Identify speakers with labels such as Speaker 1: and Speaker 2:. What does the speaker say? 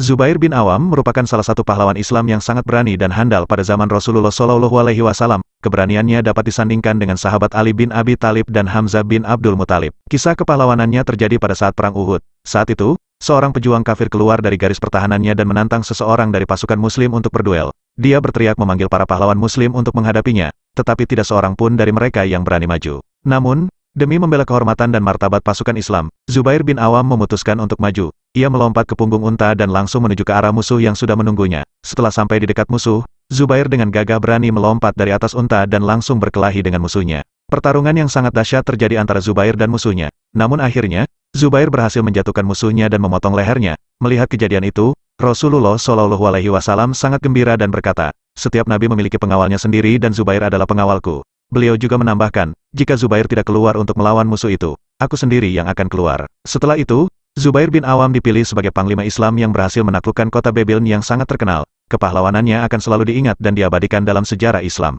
Speaker 1: Zubair bin Awam merupakan salah satu pahlawan Islam yang sangat berani dan handal pada zaman Rasulullah Shallallahu Alaihi Wasallam. Keberaniannya dapat disandingkan dengan sahabat Ali bin Abi Talib dan Hamzah bin Abdul Muthalib. Kisah kepahlawanannya terjadi pada saat Perang Uhud. Saat itu, seorang pejuang kafir keluar dari garis pertahanannya dan menantang seseorang dari pasukan muslim untuk berduel. Dia berteriak memanggil para pahlawan muslim untuk menghadapinya, tetapi tidak seorang pun dari mereka yang berani maju. Namun, demi membela kehormatan dan martabat pasukan Islam, Zubair bin Awam memutuskan untuk maju. Ia melompat ke punggung unta dan langsung menuju ke arah musuh yang sudah menunggunya. Setelah sampai di dekat musuh, Zubair dengan gagah berani melompat dari atas unta dan langsung berkelahi dengan musuhnya. Pertarungan yang sangat dahsyat terjadi antara Zubair dan musuhnya. Namun akhirnya, Zubair berhasil menjatuhkan musuhnya dan memotong lehernya. Melihat kejadian itu, Rasulullah Shallallahu Alaihi Wasallam sangat gembira dan berkata, setiap nabi memiliki pengawalnya sendiri dan Zubair adalah pengawalku. Beliau juga menambahkan, jika Zubair tidak keluar untuk melawan musuh itu, aku sendiri yang akan keluar. Setelah itu, Zubair bin Awam dipilih sebagai panglima Islam yang berhasil menaklukkan kota Babylon yang sangat terkenal. Kepahlawanannya akan selalu diingat dan diabadikan dalam sejarah Islam.